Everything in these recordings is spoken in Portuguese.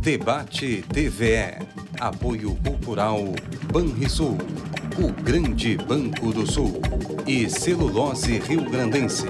Debate TVE. Apoio Cultural Banrisul, o Grande Banco do Sul e Celulose Rio Grandense.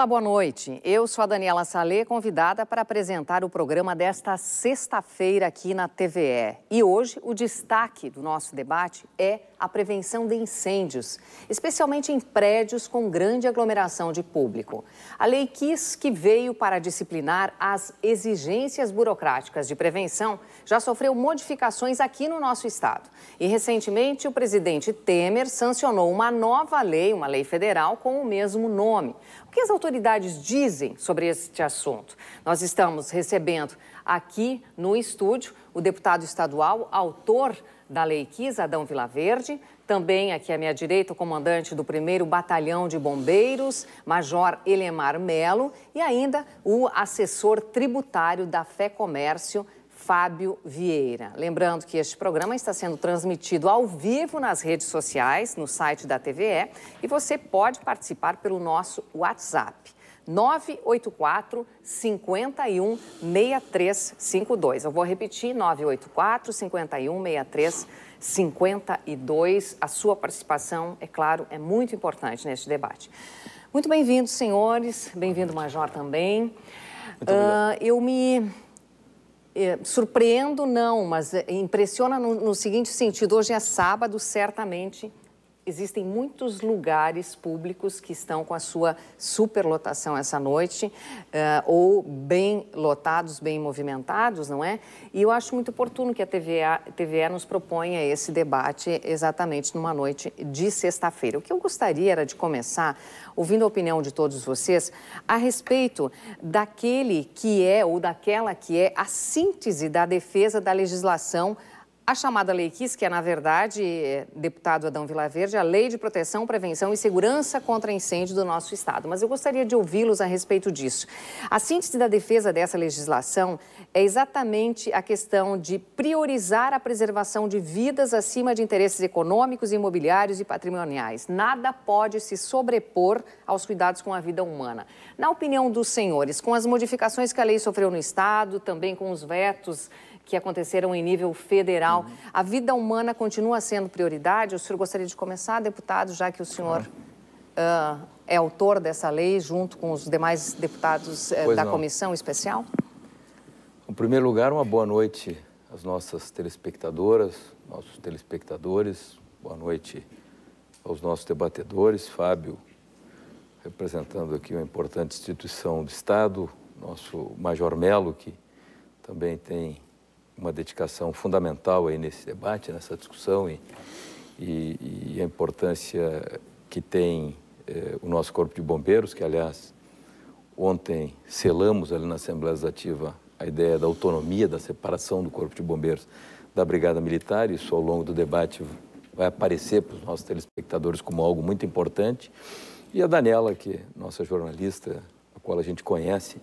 Olá, boa noite. Eu sou a Daniela Salé, convidada para apresentar o programa desta sexta-feira aqui na TVE. E hoje o destaque do nosso debate é a prevenção de incêndios, especialmente em prédios com grande aglomeração de público. A lei quis que veio para disciplinar as exigências burocráticas de prevenção já sofreu modificações aqui no nosso estado. E recentemente o presidente Temer sancionou uma nova lei, uma lei federal com o mesmo nome. O que as autoridades dizem sobre este assunto? Nós estamos recebendo aqui no estúdio o deputado estadual, autor da Lei Quis, Adão Vila Verde, Também aqui à minha direita, o comandante do 1 Batalhão de Bombeiros, Major Elemar Melo, e ainda o assessor tributário da Fé Comércio, Fábio Vieira. Lembrando que este programa está sendo transmitido ao vivo nas redes sociais, no site da TVE, e você pode participar pelo nosso WhatsApp. 984 51 6352. Eu vou repetir, 984 51 6352. A sua participação, é claro, é muito importante neste debate. Muito bem-vindos, senhores. Bem-vindo, Major, também. Uh, eu me é, surpreendo não, mas é, impressiona no, no seguinte sentido: hoje é sábado, certamente existem muitos lugares públicos que estão com a sua superlotação essa noite, uh, ou bem lotados, bem movimentados, não é? E eu acho muito oportuno que a TVE, TVE nos proponha esse debate exatamente numa noite de sexta-feira. O que eu gostaria era de começar ouvindo a opinião de todos vocês a respeito daquele que é ou daquela que é a síntese da defesa da legislação a chamada Lei Kiss, que é, na verdade, deputado Adão Vilaverde, a Lei de Proteção, Prevenção e Segurança contra Incêndio do nosso Estado. Mas eu gostaria de ouvi-los a respeito disso. A síntese da defesa dessa legislação é exatamente a questão de priorizar a preservação de vidas acima de interesses econômicos, imobiliários e patrimoniais. Nada pode se sobrepor aos cuidados com a vida humana. Na opinião dos senhores, com as modificações que a lei sofreu no Estado, também com os vetos que aconteceram em nível federal. Uhum. A vida humana continua sendo prioridade? O senhor gostaria de começar, deputado, já que o senhor claro. uh, é autor dessa lei, junto com os demais deputados uh, da não. comissão especial? Em primeiro lugar, uma boa noite às nossas telespectadoras, nossos telespectadores. Boa noite aos nossos debatedores, Fábio, representando aqui uma importante instituição do Estado, nosso Major Melo, que também tem uma dedicação fundamental aí nesse debate, nessa discussão e, e, e a importância que tem eh, o nosso Corpo de Bombeiros, que, aliás, ontem selamos ali na Assembleia Legislativa a ideia da autonomia, da separação do Corpo de Bombeiros da Brigada Militar. Isso, ao longo do debate, vai aparecer para os nossos telespectadores como algo muito importante. E a Daniela, que é nossa jornalista, a qual a gente conhece,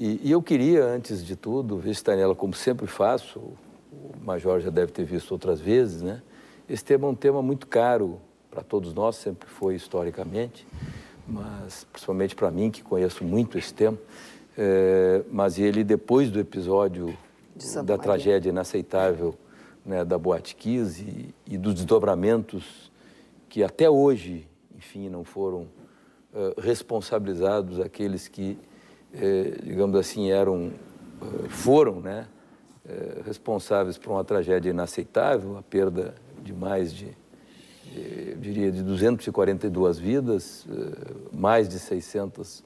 e, e eu queria, antes de tudo, ver nela como sempre faço, o Major já deve ter visto outras vezes, né? Esse tema é um tema muito caro para todos nós, sempre foi historicamente, mas principalmente para mim, que conheço muito esse tema. É, mas ele, depois do episódio da Maria. tragédia inaceitável né, da Boate 15 e, e, dos desdobramentos que até hoje, enfim, não foram uh, responsabilizados aqueles que eh, digamos assim, eram, eh, foram né, eh, responsáveis por uma tragédia inaceitável, a perda de mais de, eu diria, de 242 vidas, mais de 600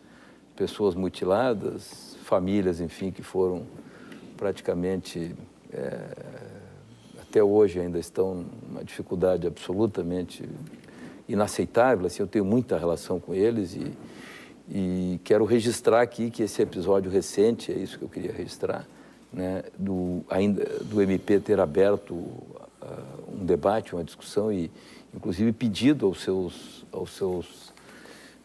pessoas mutiladas, famílias, enfim, que foram praticamente, até hoje ainda estão numa dificuldade absolutamente inaceitável. Assim, eu tenho muita relação com eles e e quero registrar aqui que esse episódio recente, é isso que eu queria registrar, né, do, ainda, do MP ter aberto uh, um debate, uma discussão e, inclusive, pedido aos seus, aos seus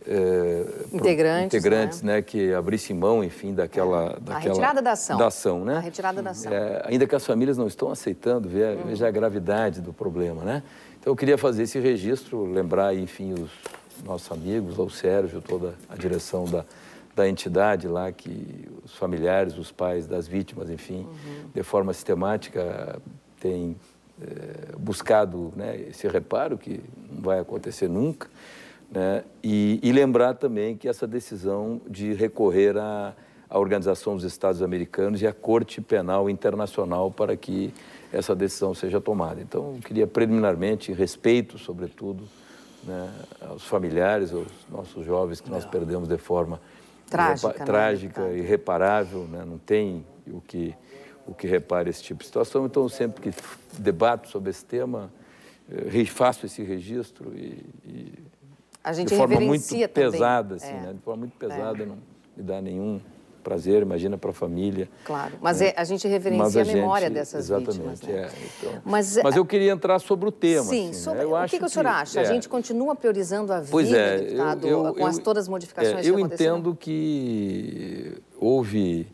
eh, integrantes, integrantes né? né? que abrissem mão, enfim, daquela, é, daquela a retirada da ação, da ação né? A retirada da ação. É, ainda que as famílias não estão aceitando, veja, hum. a gravidade do problema, né? Então eu queria fazer esse registro, lembrar, enfim, os, nossos amigos, ao Sérgio, toda a direção da, da entidade lá, que os familiares, os pais das vítimas, enfim, uhum. de forma sistemática tem é, eh, buscado né, esse reparo, que não vai acontecer nunca, né, e, e, lembrar também que essa decisão de recorrer à, à Organização dos Estados Americanos e à Corte Penal Internacional para que essa decisão seja tomada. Então, eu queria preliminarmente, respeito, sobretudo, né, aos familiares, aos nossos jovens que nós é. perdemos de forma trágica, repa, né? trágica irreparável, né? não tem o que, o que repare esse tipo de situação. Então, sempre que debato sobre esse tema, eh, faço esse registro e, e a gente de forma muito também. pesada, assim, é. né? de forma muito é. pesada, é. não me dá nenhum prazer, imagina para a família. Claro, mas é, é a gente reverencia a, a, memória dessas exatamente, vítimas. Exatamente. Né? É, então, mas, mas é, eu queria entrar sobre o tema. Sim, assim, né? sobre, né? eu o acho que, o senhor acha? É, a gente continua priorizando a vida, pois é, deputado, eu, eu, com as, todas as modificações é, eu que Eu entendo que eh, houve,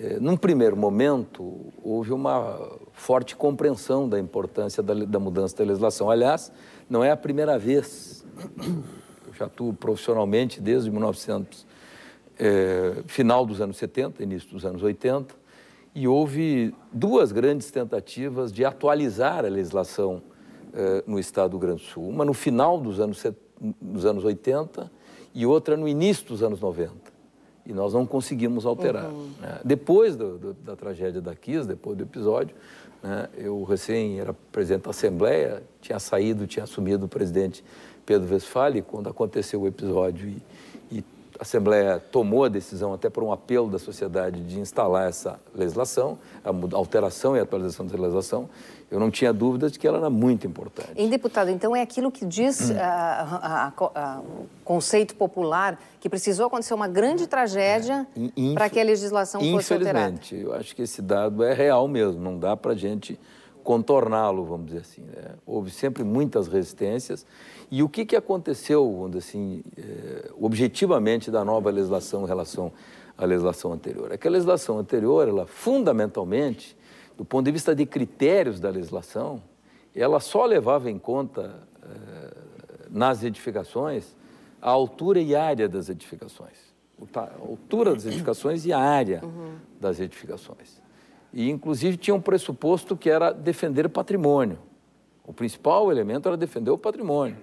eh, num primeiro momento, houve uma forte compreensão da importância da, da mudança da legislação. Aliás, não é a primeira vez... Eu já atuo profissionalmente desde 1900 é, final dos anos 70, início dos anos 80, e houve duas grandes tentativas de atualizar a legislação é, no Estado do Grande Sul. Uma no final dos anos, dos anos 80 e outra no início dos anos 90. E nós não conseguimos alterar. Uhum. Né? Depois do, do, da tragédia da Kiss, depois do episódio, né, eu recém era presidente da Assembleia, tinha saído, tinha assumido o presidente Pedro Westphal, quando aconteceu o episódio. E, a Assembleia tomou a decisão, até por um apelo da sociedade, de instalar essa legislação, a alteração e a atualização dessa legislação, eu não tinha dúvidas de que ela era muito importante. Em deputado, então é aquilo que diz o conceito popular, que precisou acontecer uma grande é, tragédia é. para que a legislação fosse alterada. Infelizmente, eu acho que esse dado é real mesmo, não dá para a gente contorná-lo, vamos dizer assim. Né? Houve sempre muitas resistências e o que, que aconteceu, assim, eh, objetivamente, da nova legislação em relação à legislação anterior? É que a legislação anterior, ela fundamentalmente, do ponto de vista de critérios da legislação, ela só levava em conta eh, nas edificações a altura e área das edificações. A altura das edificações e a área uhum. das edificações. E, inclusive, tinha um pressuposto que era defender o patrimônio. O principal elemento era defender o patrimônio.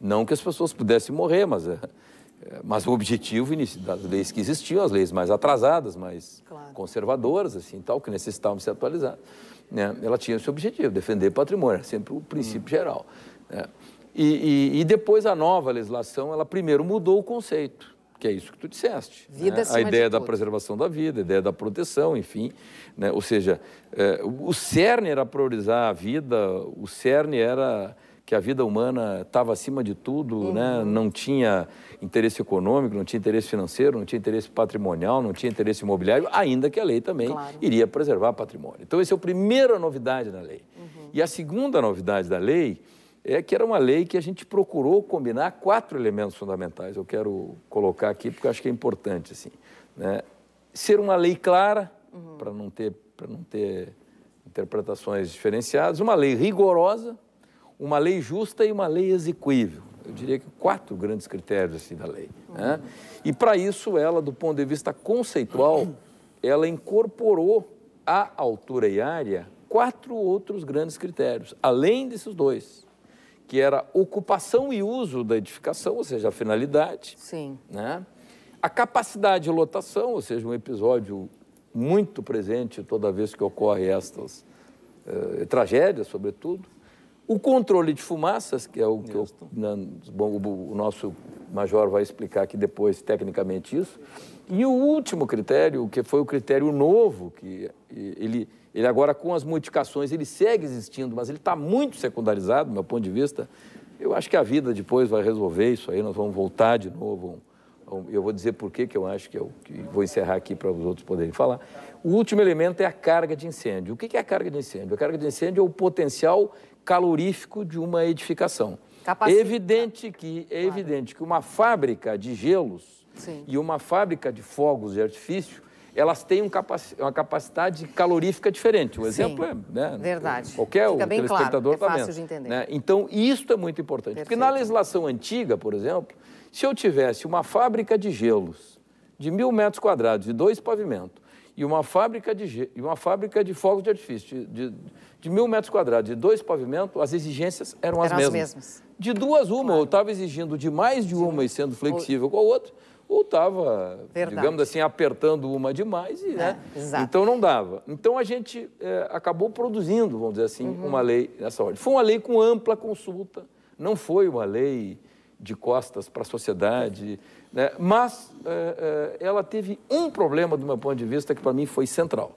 Não que as pessoas pudessem morrer, mas, é, é mas o objetivo das leis que existiam, as leis mais atrasadas, mais claro. conservadoras, assim, tal, que necessitavam se atualizar, né? ela tinha esse objetivo, defender patrimônio, sempre o princípio hum. geral. Né? E, e, e, depois a nova legislação, ela primeiro mudou o conceito, que é isso que tu disseste. Vida né? A ideia da tudo. preservação da vida, a ideia da proteção, enfim. Né? Ou seja, é, o cerne era priorizar a vida, o cerne era que a vida humana estava acima de tudo, uhum. né? não tinha interesse econômico, não tinha interesse financeiro, não tinha interesse patrimonial, não tinha interesse imobiliário, ainda que a lei também claro. iria preservar patrimônio. Então, essa é a primeira novidade da lei. Uhum. E a segunda novidade da lei é que era uma lei que a gente procurou combinar quatro elementos fundamentais. Eu quero colocar aqui porque eu acho que é importante. Assim, né? Ser uma lei clara, uhum. para não ter, não ter interpretações diferenciadas, uma lei rigorosa, uma lei justa e uma lei execuível. Eu diria que quatro grandes critérios assim, da lei. Né? E para isso, ela, do ponto de vista conceitual, ela incorporou à altura e área quatro outros grandes critérios, além desses dois, que era ocupação e uso da edificação, ou seja, a finalidade. Sim. Né? A capacidade de lotação, ou seja, um episódio muito presente toda vez que ocorre estas uh, tragédias, sobretudo. O controle de fumaças, que é o que eu, na, né, bom, o, o nosso major vai explicar aqui depois tecnicamente isso. E o último critério, que foi o critério novo, que ele, ele agora com as modificações ele segue existindo, mas ele está muito secundarizado, do meu ponto de vista. Eu acho que a vida depois vai resolver isso aí, nós vamos voltar de novo. Eu vou dizer por que eu acho que eu é que vou encerrar aqui para os outros poderem falar. O último elemento é a carga de incêndio. O que é a carga de incêndio? A carga de incêndio é o potencial calorífico de uma edificação. Capacita. Evidente que, é evidente que uma fábrica de gelos Sim. e uma fábrica de fogos de artifício, elas têm um capaci uma capacidade calorífica diferente. O exemplo Sim. é... Né, Verdade. Qualquer Fica o bem telespectador claro, é tá fácil também, de entender. Né? Então, isso é muito importante. Perfeito. Porque na legislação antiga, por exemplo, se eu tivesse uma fábrica de gelos de mil metros quadrados e dois pavimentos, e uma fábrica de, e uma fábrica de fogos de artifício, de, de, de mil metros quadrados, de dois pavimentos, as exigências eram, eram as, mesmas. as, mesmas. De duas, uma, claro. eu estava exigindo de mais de uma Sim. e sendo flexível com a outra, ou estava, digamos assim, apertando uma demais, e, é, né? Exato. Então não dava. Então a gente é, acabou produzindo, vamos dizer assim, uhum. uma lei nessa ordem. Foi uma lei com ampla consulta, não foi uma lei de costas para a sociedade. Uhum né? Mas eh, eh, ela teve um problema, do meu ponto de vista, que para mim foi central.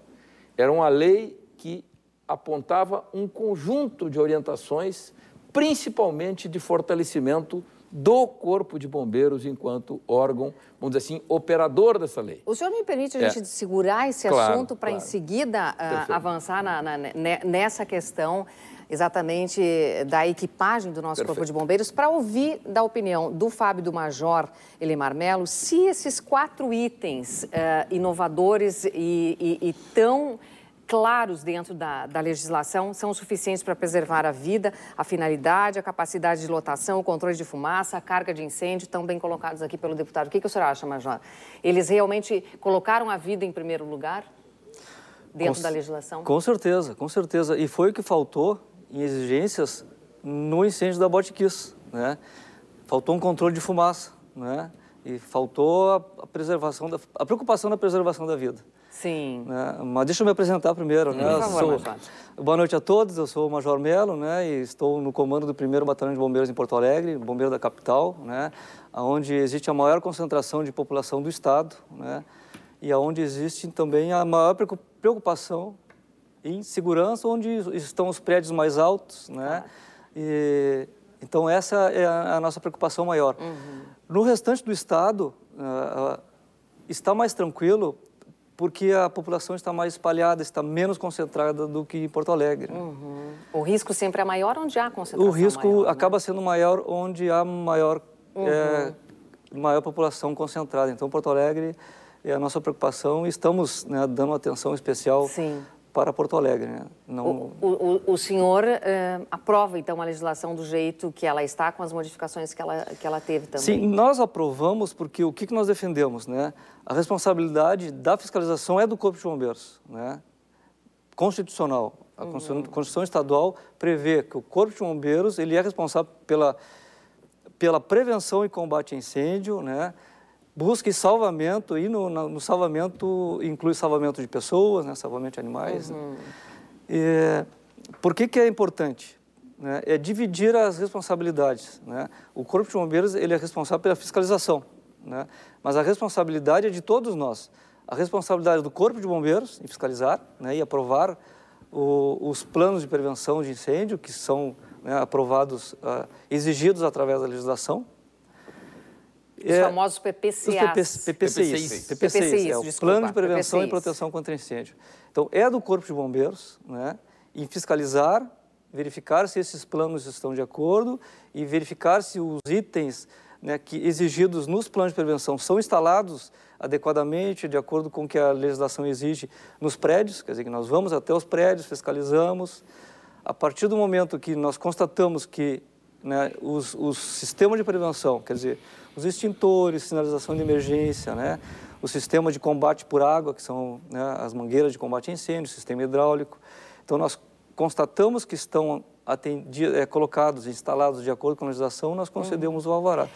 Era uma lei que apontava um conjunto de orientações, principalmente de fortalecimento do Corpo de Bombeiros enquanto órgão, vamos dizer assim, operador dessa lei. O senhor me permite a é. gente é. segurar esse claro, assunto para claro. em seguida uh, avançar na, na, né, nessa questão exatamente eh, da equipagem do nosso Perfeito. Corpo de Bombeiros, para ouvir da opinião do Fábio do Major Elemar Melo se esses quatro itens uh, inovadores e, e, e tão claros dentro da, da, legislação são suficientes para preservar a vida, a finalidade, a capacidade de lotação, o controle de fumaça, a carga de incêndio, tão bem colocados aqui pelo deputado. O que, que o senhor acha, Major? Eles realmente colocaram a vida em primeiro lugar dentro com, da legislação? Com certeza, com certeza. E foi o que faltou em exigências no incêndio da Botkiss, né? Faltou um controle de fumaça, né? E faltou a preservação, da, a preocupação da preservação da vida. Sim. Né? Mas deixa eu me apresentar primeiro. Né? Por favor, sou... Major. Boa noite a todos, eu sou o Major Melo né? e estou no comando do 1 Batalhão de Bombeiros em Porto Alegre, bombeiro da capital, né? onde existe a maior concentração de população do Estado né? e onde existe também a maior preocupação em segurança, onde estão os prédios mais altos, né? Ah. E, então, essa é a, a nossa preocupação maior. Uhum. No restante do estado, uh, está mais tranquilo porque a população está mais espalhada, está menos concentrada do que em Porto Alegre. Uhum. O risco sempre é maior onde há concentração O risco maior, né? acaba né? sendo maior onde há maior, uhum. é, maior população concentrada. Então, Porto Alegre é a nossa preocupação e estamos né, dando atenção especial Sim para Porto Alegre. Né? Não... O, o, o senhor eh, aprova, então, a legislação do jeito que ela está, com as modificações que ela, que ela teve também? Sim, nós aprovamos porque o que, que nós defendemos? Né? A responsabilidade da fiscalização é do Corpo de Bombeiros, né? constitucional. A uhum. Constituição, Constituição Estadual prevê que o Corpo de Bombeiros ele é responsável pela, pela prevenção e combate a incêndio, né? busque salvamento e no, no salvamento inclui salvamento de pessoas, né, salvamento de animais. Né? Uhum. Né? E, por que, que é importante? Né? É dividir as responsabilidades. Né? O Corpo de Bombeiros ele é responsável pela fiscalização, né? mas a responsabilidade é de todos nós. A responsabilidade do Corpo de Bombeiros em fiscalizar né, e aprovar o, os planos de prevenção de incêndio que são né, aprovados, uh, exigidos através da legislação, os é, famosos PPCAs. Os PPCIs, PPCIs, PPCIs, PPCIs é o desculpa, Plano de Prevenção PPCIs. e Proteção contra Incêndio. Então, é do Corpo de Bombeiros né, em fiscalizar, verificar se esses planos estão de acordo e verificar se os itens né, que exigidos nos planos de prevenção são instalados adequadamente, de acordo com o que a legislação exige nos prédios, quer dizer, que nós vamos até os prédios, fiscalizamos. A partir do momento que nós constatamos que né, os, os sistemas de prevenção, quer dizer, os extintores, sinalização de emergência, né, o sistema de combate por água, que são né, as mangueiras de combate a incêndio, sistema hidráulico. Então, nós constatamos que estão atendidos, é, eh, colocados, instalados de acordo com a legislação, nós concedemos o alvará.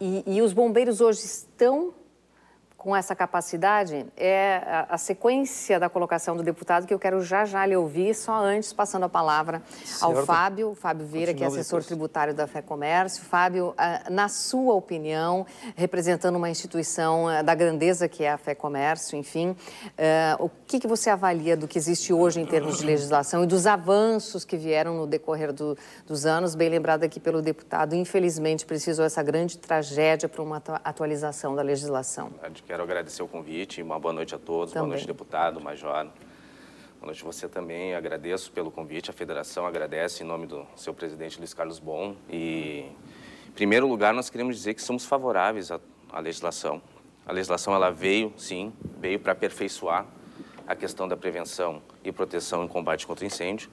E, e os bombeiros hoje estão com essa capacidade é a, sequência da colocação do deputado que eu quero já já lhe ouvir, só antes passando a palavra ao Fábio, Fábio Vieira, que é assessor depois. tributário da FEComércio. Fábio, ah, na sua opinião, representando uma instituição ah, da grandeza que é a FEComércio, enfim, ah, o que, você avalia do que existe hoje em termos de legislação e dos avanços que vieram no decorrer do, dos anos? Bem lembrado aqui pelo deputado, infelizmente precisou essa grande tragédia para uma atualização da legislação. Quero agradecer o convite e uma boa noite a todos. Também. Boa noite, deputado, major. Boa noite você também. Agradeço pelo convite. A federação agradece em nome do seu presidente Luiz Carlos Bom. E, em primeiro lugar, nós queremos dizer que somos favoráveis à, à legislação. A legislação ela veio, sim, veio para aperfeiçoar a questão da prevenção e proteção em combate contra incêndio.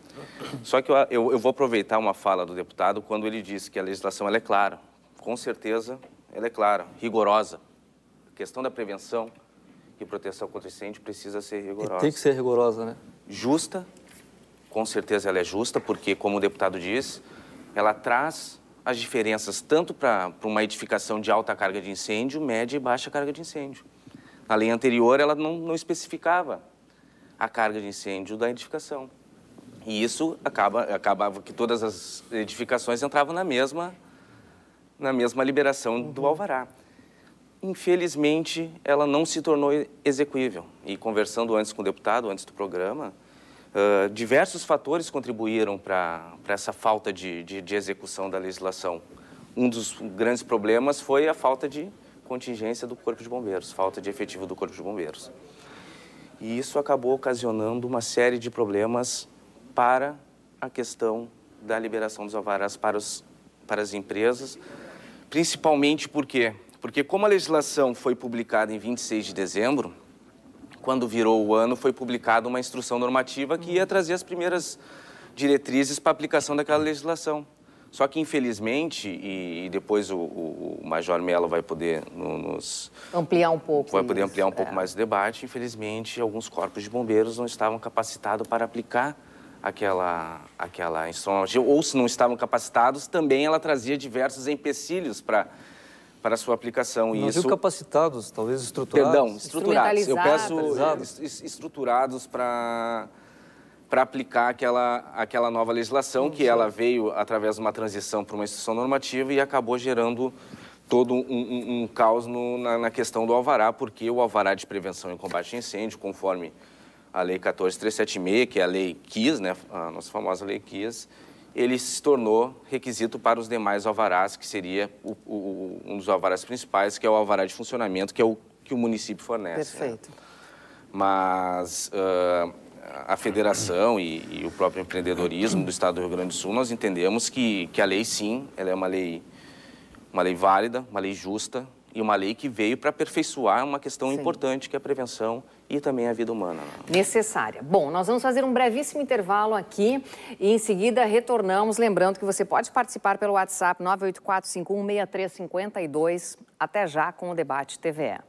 Só que eu, eu, eu, vou aproveitar uma fala do deputado quando ele disse que a legislação ela é clara. Com certeza, ela é clara, rigorosa questão da prevenção e proteção contra incêndio precisa ser rigorosa. E tem que ser rigorosa, né? Justa, com certeza ela é justa, porque, como o deputado diz, ela traz as diferenças tanto para uma edificação de alta carga de incêndio, média e baixa carga de incêndio. A lei anterior, ela não, não especificava a carga de incêndio da edificação. E isso acaba, acabava que todas as edificações entravam na mesma, na mesma liberação uhum. do alvará. Infelizmente, ela não se tornou execuível. E conversando antes com o deputado, antes do programa, uh, diversos fatores contribuíram para essa falta de, de, de execução da legislação. Um dos grandes problemas foi a falta de contingência do Corpo de Bombeiros, falta de efetivo do Corpo de Bombeiros. E isso acabou ocasionando uma série de problemas para a questão da liberação dos alvarás para, os, para as empresas, principalmente porque porque como a legislação foi publicada em 26 de dezembro, quando virou o ano, foi publicada uma instrução normativa que ia uhum. trazer as primeiras diretrizes para aplicação daquela legislação. Só que, infelizmente, e, e depois o, o, Major Mello vai poder no, nos... Ampliar um pouco. Vai poder isso, ampliar um é. pouco mais o debate. Infelizmente, alguns corpos de bombeiros não estavam capacitados para aplicar aquela, aquela instrução. Ou se não estavam capacitados, também ela trazia diversos empecilhos para para sua aplicação. E Não isso... capacitados, talvez estruturados. Perdão, estruturados. Eu peço estruturados para para aplicar aquela, aquela nova legislação, Sim. que ela veio através de uma transição para uma instituição normativa e acabou gerando todo um, um, um caos no, na, na, questão do alvará, porque o alvará de prevenção e combate a incêndio, conforme a Lei 14376, que é a Lei KIS, né, a nossa famosa Lei KIS, ele se tornou requisito para os demais alvarás, que seria o, o, um dos alvarás principais, que é o alvará de funcionamento, que é o que o município fornece. Né? Perfeito. Né? Mas uh, a federação e, e, o próprio empreendedorismo do Estado do Rio Grande do Sul, nós entendemos que, que a lei, sim, ela é uma lei, uma lei válida, uma lei justa, e uma lei que veio para aperfeiçoar uma questão Sim. importante que é a prevenção e também a vida humana. Né? Necessária. Bom, nós vamos fazer um brevíssimo intervalo aqui e em seguida retornamos. Lembrando que você pode participar pelo WhatsApp 984516352. Até já com o Debate TVE.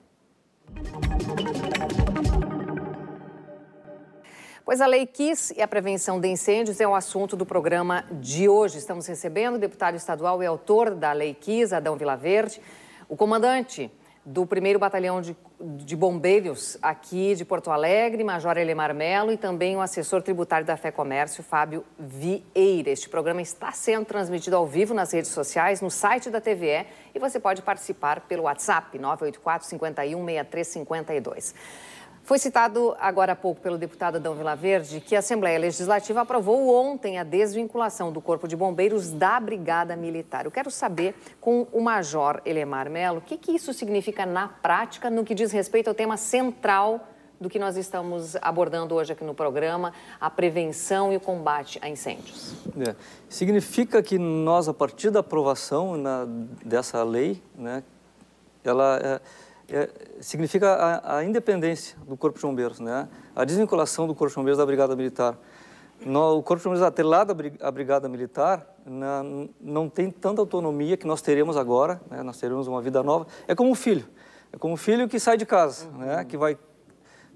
Pois a Lei Quis e a prevenção de incêndios é o assunto do programa de hoje. Estamos recebendo o deputado estadual e autor da Lei Quis, Adão Vilaverde. Verde o comandante do 1 Batalhão de, de, Bombeiros aqui de Porto Alegre, Major Elemar Melo, e também o assessor tributário da Fé Comércio, Fábio Vieira. Este programa está sendo transmitido ao vivo nas redes sociais, no site da TVE, e você pode participar pelo WhatsApp 984 51 6352. Foi citado agora há pouco pelo deputado Adão Vilaverde que a Assembleia Legislativa aprovou ontem a desvinculação do Corpo de Bombeiros da Brigada Militar. Eu quero saber com o Major Elemar Melo o que, que isso significa na prática no que diz respeito ao tema central do que nós estamos abordando hoje aqui no programa, a prevenção e o combate a incêndios. É. Significa que nós, a partir da aprovação na, dessa lei, né, ela... É é, significa a, a, independência do Corpo de Bombeiros, né? a desvinculação do Corpo de Bombeiros da Brigada Militar. No, o Corpo de Bombeiros atrelado a Brigada Militar na, não tem tanta autonomia que nós teremos agora, né? nós teremos uma vida nova. É como um filho, é como um filho que sai de casa, né? uhum. né? que vai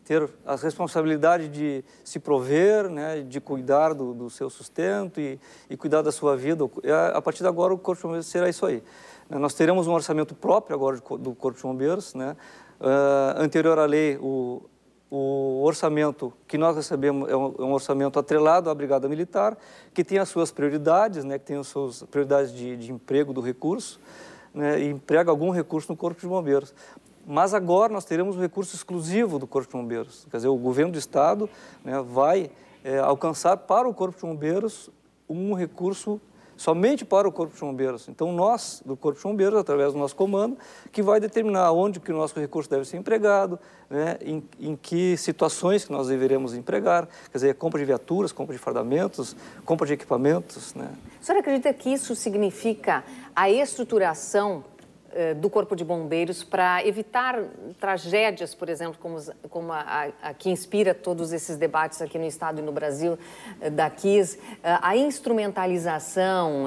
ter a responsabilidade de se prover, né? de cuidar do, do seu sustento e, e, cuidar da sua vida. A, é, a partir de agora, o Corpo de Bombeiros será isso aí. Né, nós teremos um orçamento próprio agora do Corpo de Bombeiros. Né? Uh, anterior à lei, o, o orçamento que nós recebemos é um, é um, orçamento atrelado à Brigada Militar, que tem as suas prioridades, né? que tem as suas prioridades de, de emprego do recurso, né? e emprega algum recurso no Corpo de Bombeiros. Mas agora nós teremos um recurso exclusivo do Corpo de Bombeiros. Quer dizer, o governo do Estado né, vai é, alcançar para o Corpo de Bombeiros um recurso somente para o Corpo de Bombeiros. Então, nós, do Corpo de Bombeiros, através do nosso comando, que vai determinar onde que o nosso recurso deve ser empregado, né, em, em que situações que nós deveremos empregar, quer dizer, compra de viaturas, compra de fardamentos, compra de equipamentos. Né. A senhora acredita que isso significa a estruturação eh, do Corpo de Bombeiros para evitar tragédias, por exemplo, como, como a, a, a, que inspira todos esses debates aqui no Estado e no Brasil, eh, da KIS, eh, a instrumentalização,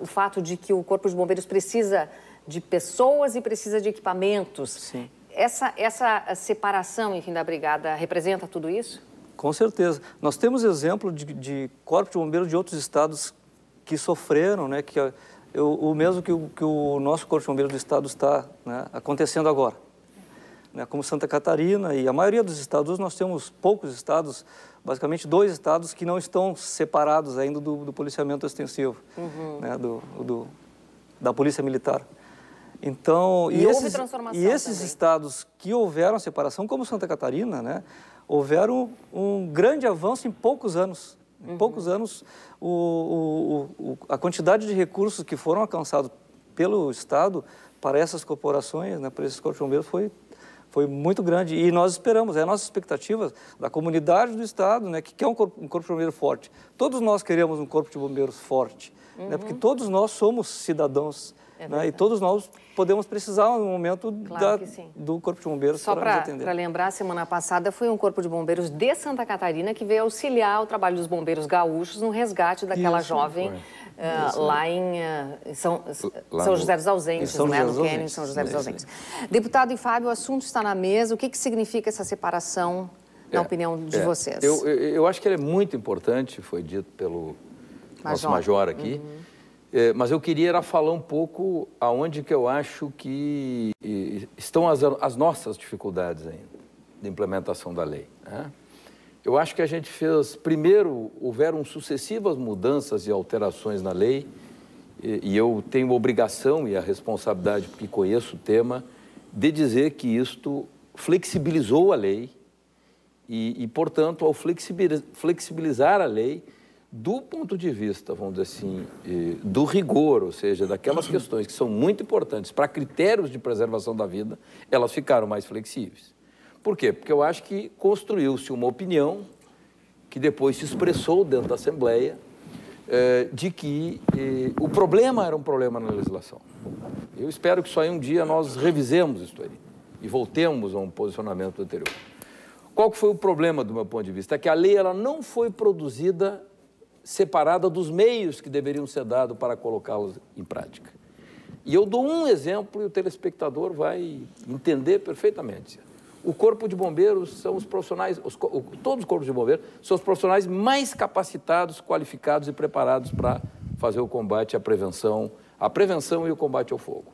o fato de que o Corpo de Bombeiros precisa de pessoas e precisa de equipamentos. Sim. Essa, essa separação, enfim, da brigada representa tudo isso? Com certeza. Nós temos exemplo de, de corpo de bombeiros de outros estados que sofreram, né, que eu, o mesmo que o, que o nosso Corpo de Bombeiros do Estado está né, acontecendo agora. Né, como Santa Catarina e a maioria dos estados, nós temos poucos estados, basicamente dois estados que não estão separados ainda do, do policiamento extensivo, uhum. né, do, do, da polícia militar. Então, e, e esses, e esses estados que houveram separação, como Santa Catarina, né, houveram um grande avanço em poucos anos. Em poucos uhum. anos, o, o, o, a quantidade de recursos que foram alcançados pelo Estado para essas corporações, né, para esses corpos de bombeiros, foi, foi muito grande. E nós esperamos, é a nossa expectativa da comunidade do Estado, né, que quer um corpo, um corpo de bombeiros forte. Todos nós queremos um corpo de bombeiros forte, uhum. né, porque uhum. todos nós somos cidadãos é né? E todos nós podemos precisar no momento claro da, do Corpo de Bombeiros Só para atender. Para lembrar, semana passada foi um Corpo de Bombeiros de Santa Catarina que veio auxiliar o trabalho dos bombeiros gaúchos no resgate daquela Isso, jovem uh, lá em uh, São, lá São José dos Ausentes, São né? José em São José dos Ausentes. Deputado e Fábio, o assunto está na mesa. O que, que significa essa separação na é, opinião de é. vocês? Eu, eu, eu, acho que ele é muito importante, foi dito pelo major. nosso major aqui. Uhum. É, mas eu queria era falar um pouco aonde que eu acho que estão as, as nossas dificuldades ainda de implementação da lei. Né? Eu acho que a gente fez, primeiro, houveram sucessivas mudanças e alterações na lei, e, e eu tenho a obrigação e a responsabilidade, porque conheço o tema, de dizer que isto flexibilizou a lei, e, e portanto, ao flexibilizar a lei, do ponto de vista, vamos dizer assim, eh, do rigor, ou seja, daquelas questões que são muito importantes para critérios de preservação da vida, elas ficaram mais flexíveis. Por quê? Porque eu acho que construiu-se uma opinião que depois se expressou dentro da Assembleia eh, de que eh, o problema era um problema na legislação. Eu espero que só aí um dia nós revisemos isso aí e voltemos a um posicionamento anterior. Qual que foi o problema do meu ponto de vista? É que a lei ela não foi produzida separada dos meios que deveriam ser dados para colocá-los em prática. E eu dou um exemplo e o telespectador vai entender perfeitamente. O Corpo de Bombeiros são os profissionais, os, todos os corpos de bombeiros são os profissionais mais capacitados, qualificados e preparados para fazer o combate à prevenção, a prevenção e o combate ao fogo.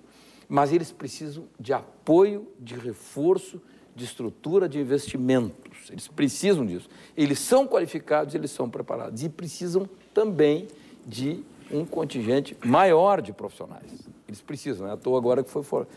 Mas eles precisam de apoio, de reforço, de estrutura de investimentos. Eles precisam disso. Eles são qualificados, eles são preparados e precisam também de um contingente maior de profissionais. Eles precisam, né? À toa agora que foi fora.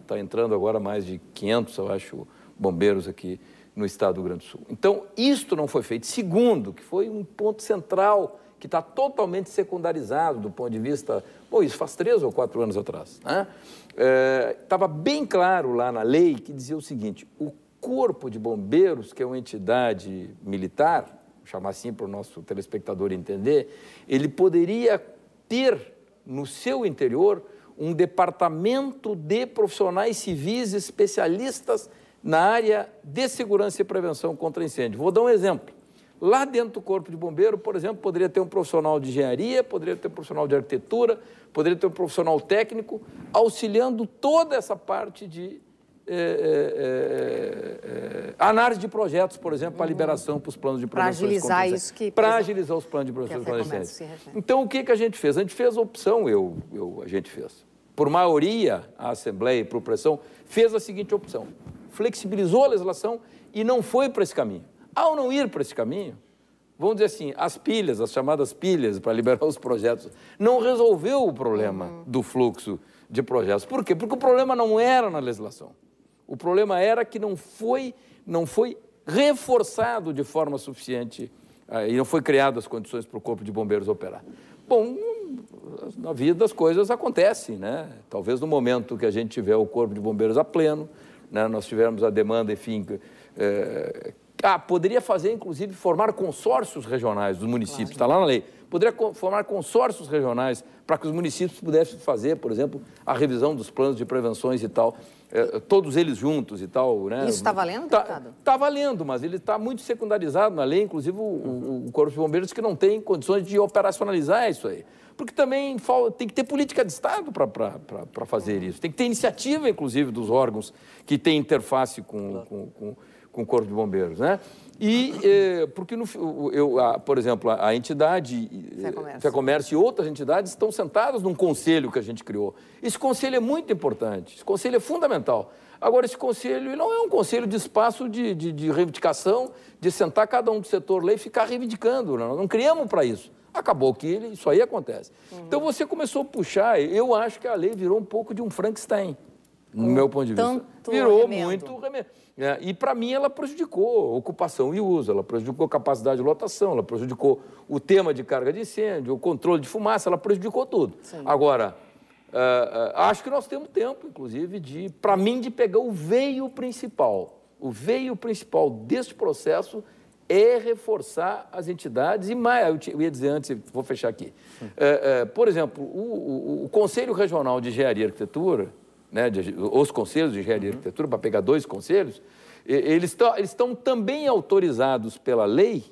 Está ah, entrando agora mais de 500, eu acho, bombeiros aqui no estado do Rio Grande do Sul. Então, isto não foi feito. Segundo, que foi um ponto central que está totalmente secundarizado do ponto de vista. Bom, isso faz três ou quatro anos atrás. Estava né? é, bem claro lá na lei que dizia o seguinte: o Corpo de Bombeiros, que é uma entidade militar, chamar assim para o nosso telespectador entender, ele poderia ter no seu interior um departamento de profissionais civis especialistas na área de segurança e prevenção contra incêndio. Vou dar um exemplo. Lá dentro do corpo de bombeiro, por exemplo, poderia ter um profissional de engenharia, poderia ter um profissional de arquitetura, poderia ter um profissional técnico, auxiliando toda essa parte de é, é, é, análise de projetos, por exemplo, para uhum. liberação para os planos de produção. Para agilizar isso que... Para agilizar os planos de produção é Então, o que, que a gente fez? A gente fez a opção, eu, eu, a gente fez. Por maioria, a Assembleia, e por pressão, fez a seguinte opção. Flexibilizou a legislação e não foi para esse caminho. Ao não ir por esse caminho, vamos dizer assim, as pilhas, as chamadas pilhas para liberar os projetos, não resolveu o problema uhum. do fluxo de projetos. Por quê? Porque o problema não era na legislação. O problema era que não foi, não foi reforçado de forma suficiente eh, e não foi criado as condições para o Corpo de Bombeiros operar. Bom, na vida as coisas acontecem, né? Talvez no momento que a gente tiver o Corpo de Bombeiros a pleno, né? nós tivermos a demanda, enfim, é, ah, poderia fazer, inclusive, formar consórcios regionais dos municípios, está claro. Tá lá na lei. Poderia formar consórcios regionais para que os municípios pudessem fazer, por exemplo, a revisão dos planos de prevenções e tal, eh, todos eles juntos e tal. Né? Isso está valendo, tá, deputado? Está valendo, mas ele está muito secundarizado na lei, inclusive o, o, uhum. o Corpo de Bombeiros que não tem condições de operacionalizar isso aí porque também tem que ter política de Estado para fazer uhum. isso. Tem que ter iniciativa, inclusive, dos órgãos que têm interface com, claro. com, com com o Corpo de Bombeiros, né? E eh, porque, no, eu, a, por exemplo, a, a entidade eh, Fé Comércio. e outras entidades estão sentadas num conselho que a gente criou. Esse conselho é muito importante, esse conselho é fundamental. Agora, esse conselho não é um conselho de espaço de, de, de reivindicação, de sentar cada um do setor lá e ficar reivindicando. Não, não criamos para isso. Acabou que ele, isso aí acontece. Uhum. Então você começou a puxar, eu acho que a lei virou um pouco de um Frankenstein, no meu ponto de vista. virou remendo. muito remédio. É, e, para mim, ela prejudicou ocupação e uso, ela prejudicou capacidade de lotação, ela prejudicou o tema de carga de incêndio, o controle de fumaça, ela prejudicou tudo. Sim. Agora, uh, uh, acho que nós temos tempo, inclusive, de, para mim, de pegar o veio principal. O veio principal deste processo é reforçar as entidades e mais, eu, te, eu ia dizer antes, vou fechar aqui. Uh, por exemplo, o, o, o Conselho Regional de Engenharia e Arquitetura, né, de, os conselhos de engenharia uhum. e arquitetura, para pegar dois conselhos, eles estão também autorizados pela lei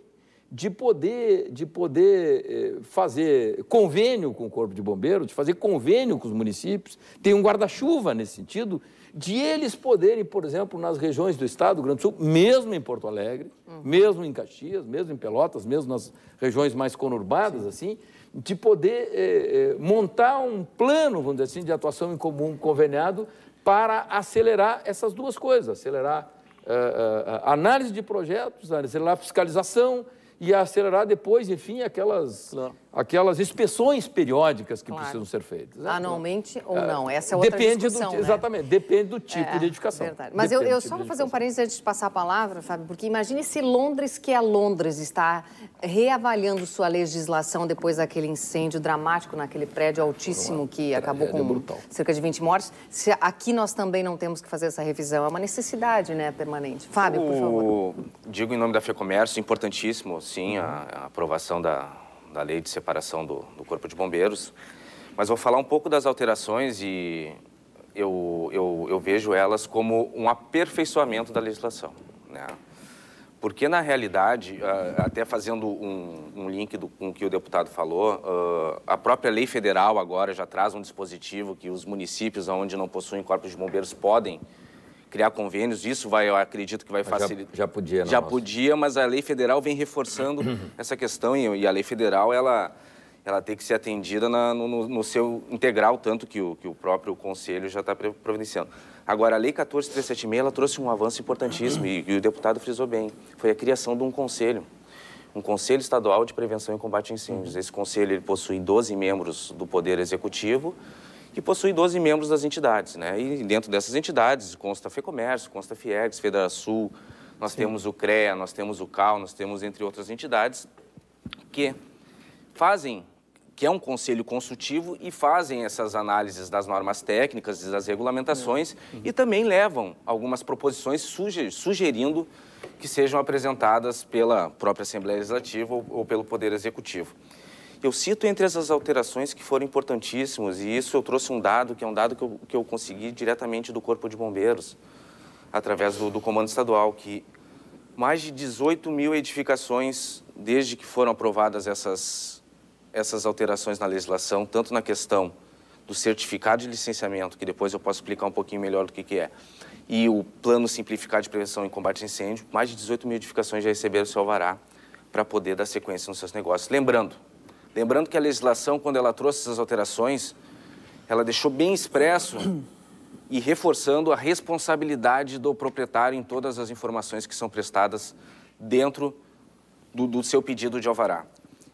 de poder, de poder eh, fazer convênio com o Corpo de Bombeiros, de fazer convênio com os municípios, tem um guarda-chuva nesse sentido, de eles poderem, por exemplo, nas regiões do Estado do Grande Sul, mesmo em Porto Alegre, uhum. mesmo em Caxias, mesmo em Pelotas, mesmo nas regiões mais conurbadas, Sim. assim, de poder eh, eh, montar um plano, vamos dizer assim, de atuação em comum conveniado para acelerar essas duas coisas, acelerar eh, a análise de projetos, acelerar a fiscalização e acelerar depois, enfim, aquelas aquelas inspeções periódicas que claro. precisam ser feitas. Né? Anualmente ou é. não, essa é outra depende discussão, do, né? Exatamente, depende do tipo é, de edificação. Verdade. Mas depende eu, eu tipo só vou fazer um parênteses antes de passar a palavra, Fábio, porque imagine se Londres, que é Londres, está reavaliando sua legislação depois daquele incêndio dramático naquele prédio altíssimo que acabou com brutal. cerca de 20 mortes. Se aqui nós também não temos que fazer essa revisão, é uma necessidade né, permanente. Fábio, o... por favor. Digo em nome da Comércio, importantíssimo, sim, a, a aprovação da da lei de separação do, do Corpo de Bombeiros, mas vou falar um pouco das alterações e eu, eu, eu vejo elas como um aperfeiçoamento da legislação. Né? Porque, na realidade, até fazendo um, um link do, com o que o deputado falou, ah, a própria lei federal agora já traz um dispositivo que os municípios onde não possuem corpos de bombeiros podem criar convênios, isso vai, eu acredito que vai facilitar. Já, né, já, podia, não, Já nossa. podia, mas a lei federal vem reforçando essa questão e, a lei federal, ela, ela tem que ser atendida na, no, no, seu integral, tanto que o, que o próprio Conselho já está providenciando. Agora, a Lei 14376, ela trouxe um avanço importantíssimo e, e o deputado frisou bem, foi a criação de um conselho um Conselho Estadual de Prevenção e Combate a Incêndios. Esse conselho ele possui 12 membros do Poder Executivo, que possui 12 membros das entidades. Né? E dentro dessas entidades consta a FEComércio, consta a FIEGS, Federasul, nós Sim. temos o CREA, nós temos o CAL, nós temos, entre outras entidades, que fazem, que é um conselho consultivo, e fazem essas análises das normas técnicas e das regulamentações é. uhum. e também levam algumas proposições sugerindo que sejam apresentadas pela própria Assembleia Legislativa ou, ou pelo Poder Executivo. Eu cito entre essas alterações que foram importantíssimas, e isso eu trouxe um dado, que é um dado que eu, que eu consegui diretamente do Corpo de Bombeiros, através do, do Comando Estadual, que mais de 18 mil edificações, desde que foram aprovadas essas, essas alterações na legislação, tanto na questão do certificado de licenciamento, que depois eu posso explicar um pouquinho melhor do que, que é, e o plano simplificado de prevenção e combate a incêndio, mais de 18 mil edificações já receberam seu alvará para poder dar sequência nos seus negócios. Lembrando, Lembrando que a legislação, quando ela trouxe essas alterações, ela deixou bem expresso e reforçando a responsabilidade do proprietário em todas as informações que são prestadas dentro do, do seu pedido de alvará.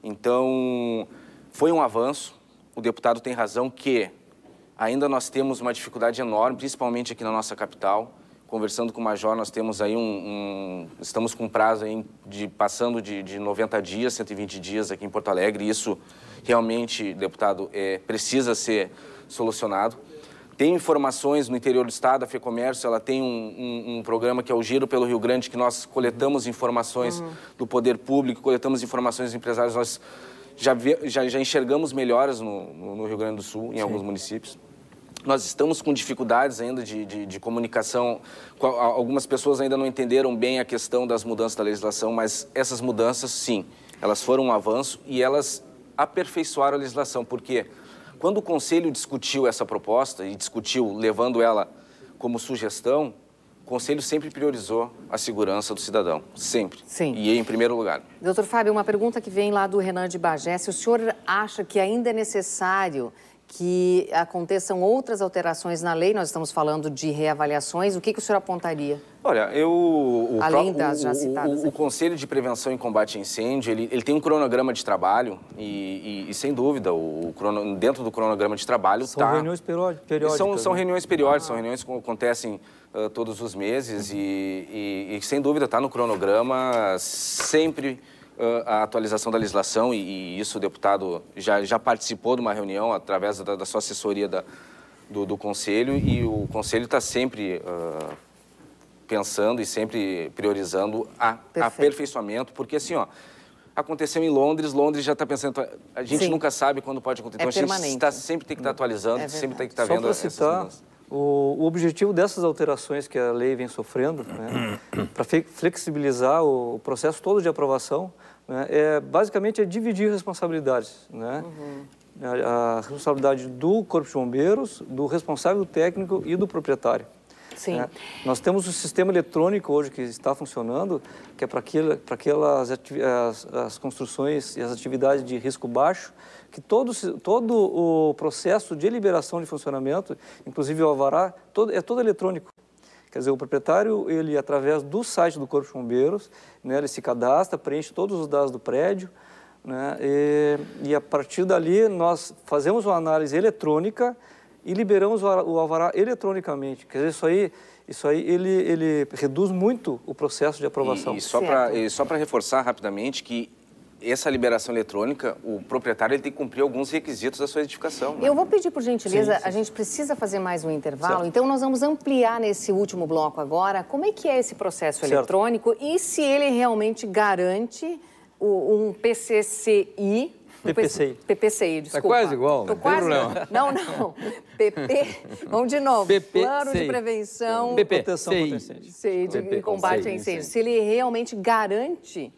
Então, foi um avanço. O deputado tem razão que ainda nós temos uma dificuldade enorme, principalmente aqui na nossa capital conversando com o Major, nós temos aí um, um estamos com um prazo aí de passando de, de 90 dias, 120 dias aqui em Porto Alegre. E isso realmente, deputado, é, precisa ser solucionado. Tem informações no interior do estado, a FEComércio, ela tem um, um, um, programa que é o Giro pelo Rio Grande, que nós coletamos informações uhum. do poder público, coletamos informações dos empresários, nós já, já, já enxergamos melhoras no, no, no, Rio Grande do Sul, em Sim. alguns municípios nós estamos com dificuldades ainda de, de, de comunicação. Algumas pessoas ainda não entenderam bem a questão das mudanças da legislação, mas essas mudanças, sim, elas foram um avanço e elas aperfeiçoaram a legislação, porque quando o Conselho discutiu essa proposta e discutiu levando ela como sugestão, o Conselho sempre priorizou a segurança do cidadão, sempre. Sim. E em primeiro lugar. Doutor Fábio, uma pergunta que vem lá do Renan de Bagé. Se o senhor acha que ainda é necessário que aconteçam outras alterações na lei? Nós estamos falando de reavaliações. O que, que o senhor apontaria? Olha, eu... O, Além das já citadas. O, o, o Conselho de Prevenção e Combate a Incêndio, ele, ele tem um cronograma de trabalho e, e, e sem dúvida, o, crono, dentro do cronograma de trabalho São tá né? reuniões periódicas. São, são reuniões periódicas, ah. são reuniões que acontecem uh, todos os meses uhum. e, e, sem dúvida, está no cronograma sempre a atualização da legislação, e, isso o deputado já, já participou de uma reunião através da, da sua assessoria da, do, do, Conselho, e o Conselho está sempre uh, pensando e sempre priorizando a, aperfeiçoamento, porque assim, ó, aconteceu em Londres, Londres já está pensando. Então, a gente Sim. nunca sabe quando pode acontecer. É então, a gente está, sempre tem que estar tá atualizando, é sempre tem que tá estar vendo citar, essas mudanças. O, o objetivo dessas alterações que a lei vem sofrendo, né, para flexibilizar o, o processo todo de aprovação, né, é basicamente é dividir responsabilidades. Né? Uhum. A, a, responsabilidade do Corpo de Bombeiros, do responsável técnico e do proprietário. Sim. É, nós temos o um sistema eletrônico hoje que está funcionando, que é para aquelas as, as, construções e as atividades de risco baixo, que todo, todo o processo de liberação de funcionamento, inclusive o alvará, todo, é todo eletrônico. Quer dizer, o proprietário, ele, através do site do Corpo de Bombeiros, né, ele se cadastra, preenche todos os dados do prédio, né, e, e a partir dali nós fazemos uma análise eletrônica e liberamos o, o alvará eletronicamente. Quer dizer, isso aí isso aí ele, ele reduz muito o processo de aprovação. E, e só para reforçar rapidamente que essa liberação eletrônica, o proprietário ele tem que cumprir alguns requisitos da sua edificação. Né? Eu vou pedir, por gentileza, sim, sim. a gente precisa fazer mais um intervalo, certo. então nós vamos ampliar nesse último bloco agora como é que é esse processo certo. eletrônico e se ele realmente garante o, um PCCI. PPCI. PPCI, tá desculpa. Tá quase igual. Tô né? quase... Não, não. PP, vamos de novo. PP, Plano de Prevenção... PP. Proteção CI. CI de, de combate a incêndio. Se ele realmente garante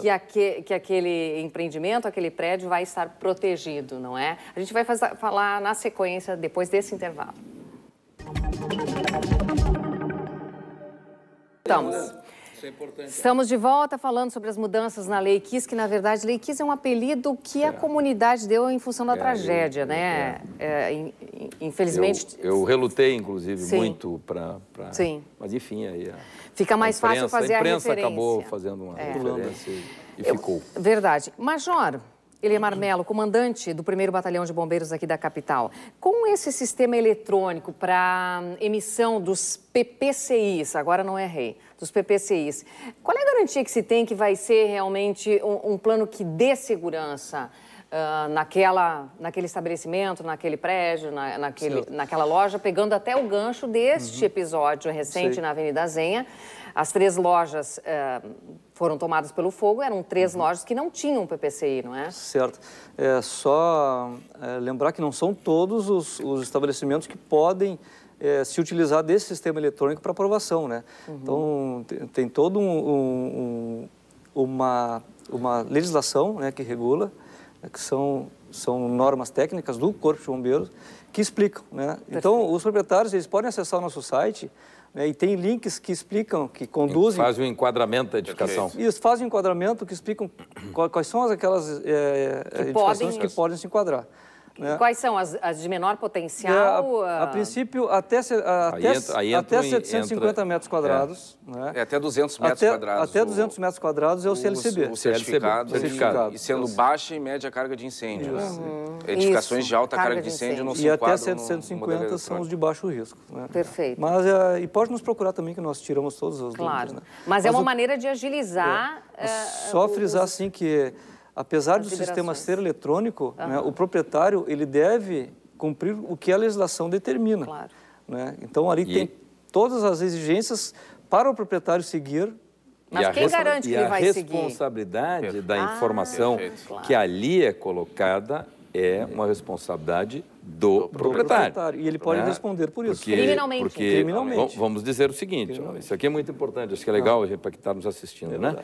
que, aque, que, aquele empreendimento, aquele prédio vai estar protegido, não é? A gente vai fazer, falar na sequência, depois desse intervalo. Estamos é importante. Estamos de volta falando sobre as mudanças na Lei Kiss, que na verdade Lei Kiss é um apelido que é. a comunidade deu em função da é, tragédia, eu, né? É. infelizmente. Eu, eu, relutei, inclusive, Sim. muito para. Pra... Sim. Mas enfim, aí. A, Fica mais a imprensa, fácil fazer a imprensa a acabou fazendo uma é. referência e eu, ficou. Verdade. Major. Ele é Marmelo, comandante do 1 Batalhão de Bombeiros aqui da capital. Com esse sistema eletrônico para hum, emissão dos PPCIs, agora não é rei, dos PPCIs, qual é a garantia que se tem que vai ser realmente um, um plano que dê segurança uh, naquela, naquele estabelecimento, naquele prédio, na, naquele, naquela loja, pegando até o gancho deste uhum. episódio recente Sei. na Avenida Zenha? As três lojas uh, foram tomadas pelo fogo, eram três uhum. lojas que não tinham PPCI, não é? Certo. É só é, lembrar que não são todos os, os estabelecimentos que podem é, se utilizar desse sistema eletrônico para aprovação, né? Uhum. Então, tem, tem todo um, um, uma, uma legislação né, que regula, né, que são, são normas técnicas do Corpo de Bombeiros que explicam, né? Então, Perfeito. Então, os proprietários, eles podem acessar o nosso site né? E tem links que explicam, que conduzem... Faz o um enquadramento da edificação. Isso, faz o um enquadramento que explicam quais são aquelas é, que edificações podem... que podem se enquadrar. É. Quais são as, as, de menor potencial? É, a, a, ah? princípio, até, a, até, entra, até 750 entra, metros quadrados. É, né? é até 200 metros até, quadrados. Até 200 o, metros quadrados é o, CLCB. O certificado, certificado, certificado. E, sendo baixa e média carga de incêndio. Uhum. Edificações Isso, de alta carga, de incêndio, incêndio. não são E até 750 no, são os de baixo risco. Né? Perfeito. Mas, é, e pode nos procurar também, que nós tiramos todos os claro. Dúvidas, né? Mas, é Mas, é uma maneira de agilizar... Só frisar, assim, que apesar do sistema ser eletrônico, uhum. né, o proprietário ele deve cumprir o que a legislação determina. Claro. Né? Então, ali e... tem todas as exigências para o proprietário seguir. Mas quem garante que ele vai seguir? a responsabilidade da ah, informação ah, que ali é colocada é uma responsabilidade do, do proprietário. proprietário. E ele pode né? responder por isso. Porque, criminalmente. Porque, criminalmente. Vamos dizer o seguinte, isso aqui é muito importante, acho que é legal ah. para quem está nos assistindo, é né?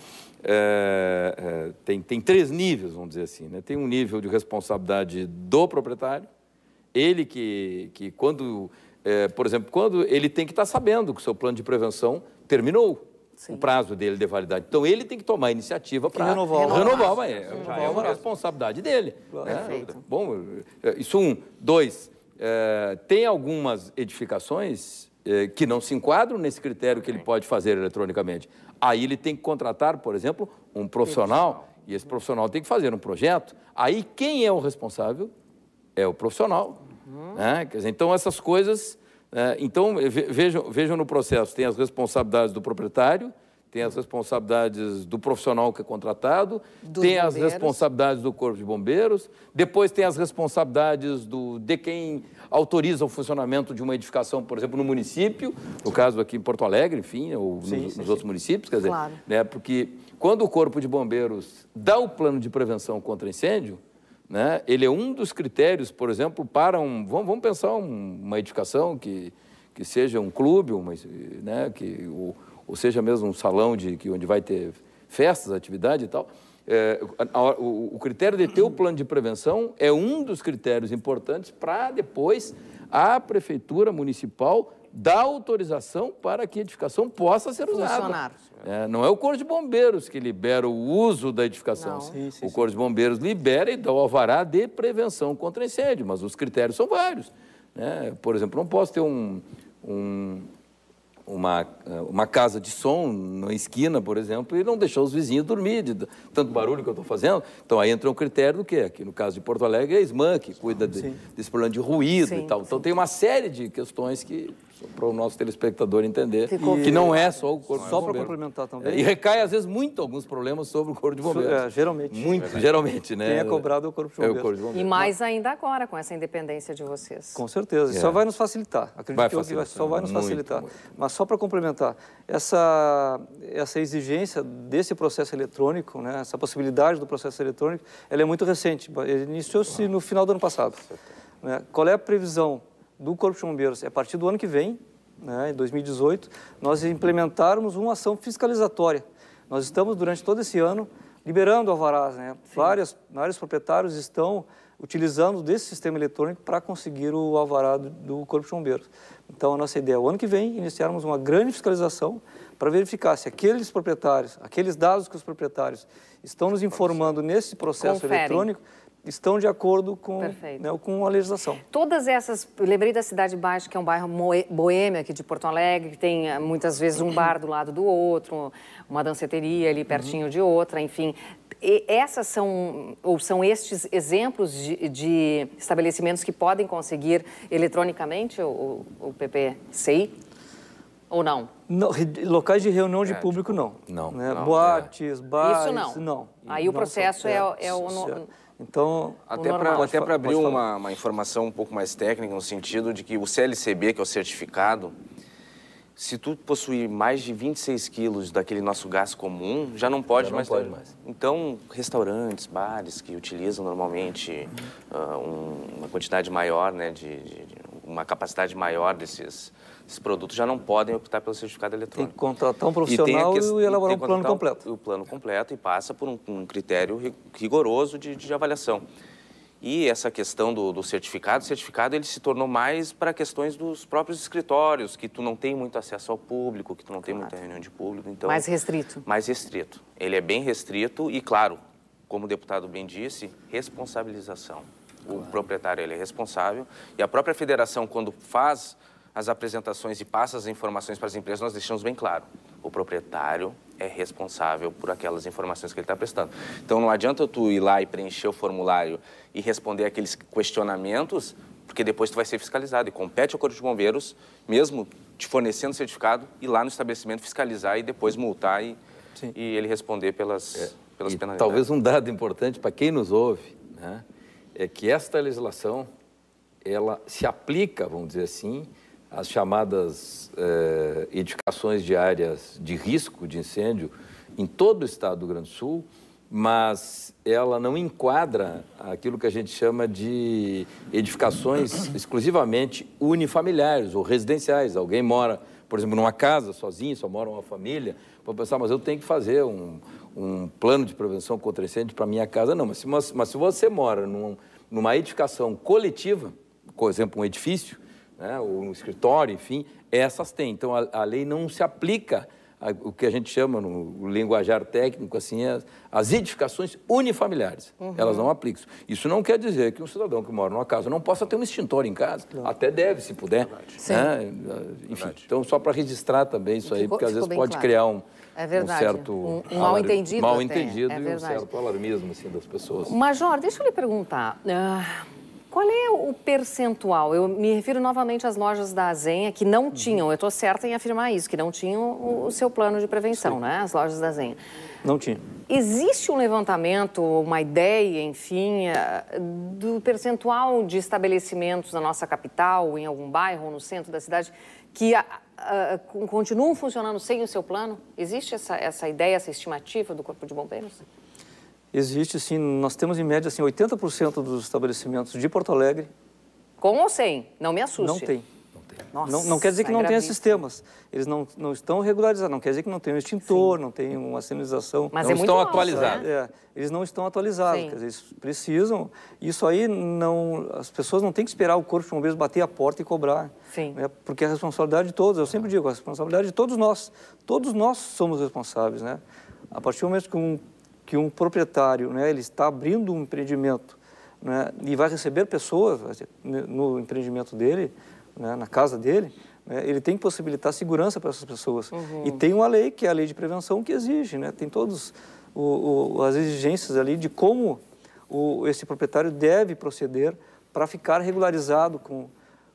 É, é, tem, tem três níveis, vamos dizer assim, né? Tem um nível de responsabilidade do proprietário, ele que, que quando, é, por exemplo, quando ele tem que estar tá sabendo que o seu plano de prevenção terminou, Sim. o prazo dele de validade. Então ele tem que tomar a iniciativa para renovar, renovar, renovar, mas renovar é uma responsabilidade dele. Né? Bom, é, isso um. Dois, é, tem algumas edificações é, que não se enquadram nesse critério que ele pode fazer eletronicamente. Aí ele tem que contratar, por exemplo, um profissional, e esse profissional tem que fazer um projeto. Aí quem é o responsável? É o profissional. Uhum. Né? Então essas coisas é, então, vejam, vejam no processo, tem as responsabilidades do proprietário, tem as responsabilidades do profissional que é contratado, Dos tem bombeiros. as responsabilidades do corpo de bombeiros, depois tem as responsabilidades do, de quem autoriza o funcionamento de uma edificação, por exemplo, no município, no caso aqui em Porto Alegre, enfim, ou sim, nos, sim, nos sim. outros municípios, quer dizer, né, porque quando o corpo de bombeiros dá o plano de prevenção contra incêndio, né? Ele é um dos critérios, por exemplo, para um. Vamos, vamos pensar um, uma edificação que, que seja um clube, uma, né? que, ou, ou seja mesmo um salão de, que, onde vai ter festas, atividade e tal. É, a, a, o, o, critério de ter o plano de prevenção é um dos critérios importantes para depois a prefeitura municipal dá autorização para que a edificação possa ser usada. É, não é o Corpo de Bombeiros que libera o uso da edificação. Sim, sim, o Corpo de Bombeiros libera e dá o alvará de prevenção contra incêndio, mas os critérios são vários. Né? Por exemplo, não posso ter um, um uma, uma casa de som na esquina, por exemplo, e não deixar os vizinhos dormir de tanto barulho que eu estou fazendo. Então aí entra um critério do quê? Aqui no caso de Porto Alegre é a SMAN, que cuida de, desse problema de ruído sim, e tal. Então sim. tem uma série de questões que, só para o nosso telespectador entender Ficou que não é só o corpo Só para complementar também. É, e recai, às vezes, muito alguns problemas sobre o corpo de é, bombeiro. É, geralmente. Muito, é. geralmente, né? Quem é cobrado é o corpo de bombeiro. É o corpo de bombeiro. E mais ainda agora, com essa independência de vocês. Com certeza. É. Só vai nos facilitar. Acredito vai que facilitar. só vai nos muito, facilitar. Muito. Mas só para complementar, essa, essa exigência desse processo eletrônico, né, essa possibilidade do processo eletrônico, ela é muito recente. Iniciou-se no final do ano passado. Né? Qual é a previsão do Corpo de Bombeiros, é a partir do ano que vem, né, em 2018, nós implementarmos uma ação fiscalizatória. Nós estamos, durante todo esse ano, liberando alvarás. Né? Várias, vários proprietários estão utilizando desse sistema eletrônico para conseguir o alvará do, do Corpo de Bombeiros. Então, a nossa ideia é, o ano que vem, iniciarmos uma grande fiscalização para verificar se aqueles proprietários, aqueles dados que os proprietários estão nos informando nesse processo Conferem. eletrônico, estão de acordo com, né, com a legislação. Todas essas, lembrei da Cidade Baixa, que é um bairro boêmio aqui de Porto Alegre, que tem eh, muitas vezes um bar do lado do outro, uma danceteria ali pertinho uhum. de outra, enfim. E essas são, ou são estes exemplos de, de estabelecimentos que podem conseguir eletronicamente o, o PPCI? Ou não? não? locais de reunião de é, público, não. Não. Né, não né? Boates, é. bares, Isso não. não. Aí o processo é, é o... É no, é. Então, até para abrir uma, uma, informação um pouco mais técnica, no sentido de que o CLCB, que é o certificado, se tu possuir mais de 26 quilos daquele nosso gás comum, já não pode, já não mais, pode mais. Então, restaurantes, bares que utilizam normalmente uh, um, uma quantidade maior né, de, de, de uma capacidade maior desses, produtos já não podem optar pelo certificado eletrônico. Tem que contratar um profissional e, que, e elaborar um plano completo. O plano completo e passa por um, um critério rigoroso de, de, avaliação. E essa questão do, do, certificado, o certificado ele se tornou mais para questões dos próprios escritórios, que tu não tem muito acesso ao público, que tu não claro. tem muita reunião de público. Então, mais restrito. Mais restrito. Ele é bem restrito e, claro, como o deputado bem disse, responsabilização. O claro. proprietário ele é responsável. E a própria federação, quando faz as apresentações e passa as informações para as empresas, nós deixamos bem claro. O proprietário é responsável por aquelas informações que ele está prestando. Então, não adianta tu ir lá e preencher o formulário e responder aqueles questionamentos, porque depois tu vai ser fiscalizado. E compete ao Corpo de Bombeiros, mesmo te fornecendo certificado, ir lá no estabelecimento fiscalizar e depois multar e, e ele responder pelas, é. pelas penalidades. Talvez um dado importante para quem nos ouve, né? é que esta legislação ela se aplica, vamos dizer assim, às chamadas eh, edificações de áreas de risco de incêndio em todo o estado do Rio Grande do Sul, mas ela não enquadra aquilo que a gente chama de edificações exclusivamente unifamiliares ou residenciais. Alguém mora, por exemplo, numa casa sozinho, só mora uma família, para pensar, mas eu tenho que fazer um, um plano de prevenção contra incêndio para minha casa, não. Mas se, mas, mas se você mora num, numa edificação coletiva, por exemplo, um edifício, né, ou um escritório, enfim, essas têm. Então, a, a lei não se aplica a, o que a gente chama no linguajar técnico, assim, as, é as edificações unifamiliares. Uhum. Elas não aplicam. Isso não quer dizer que um cidadão que mora numa casa não possa ter um extintor em casa. Até deve, se puder. Né? Enfim, Verdade. então, só para registrar também isso aí, porque às vezes pode claro. criar um é verdade. um certo um, um mal é entendido, mal entendido é e um certo alarmismo assim, das pessoas. Major, deixa eu lhe perguntar. Uh, qual é o percentual? Eu me refiro novamente às lojas da Azenha que não uhum. tinham, eu estou certa em afirmar isso, que não tinham o, o seu plano de prevenção, Sim. né? As lojas da Azenha. Não tinha. Existe um levantamento, uma ideia, enfim, ah, do percentual de estabelecimentos na nossa capital, em algum bairro, no centro da cidade, que uh, continuam funcionando sem o seu plano? Existe essa, essa ideia, essa estimativa do Corpo de Bombeiros? Existe sim. Nós temos em média assim, 80% dos estabelecimentos de Porto Alegre. Com ou sem? Não me assuste. Não tem. Nossa, não, não, quer dizer que não tenha sistemas. Eles não, não estão regularizados. Não quer dizer que não tenha um extintor, Sim. não tenha uma sinalização. Mas não é estão atualizados. Né? É, eles não estão atualizados. Sim. Quer dizer, eles precisam. Isso aí, não, as pessoas não têm que esperar o Corpo de Bombeiros bater a porta e cobrar. Sim. Né? Porque é a responsabilidade de todos. Eu sempre digo, a responsabilidade de todos nós. Todos nós somos responsáveis. Né? A partir do momento que um, que um proprietário né, ele está abrindo um empreendimento né, e vai receber pessoas no empreendimento dele né, na casa dele, né, ele tem que possibilitar segurança para essas pessoas. Uhum. E tem uma lei, que é a lei de prevenção, que exige, né, tem todas as exigências ali de como o, esse proprietário deve proceder para ficar regularizado com,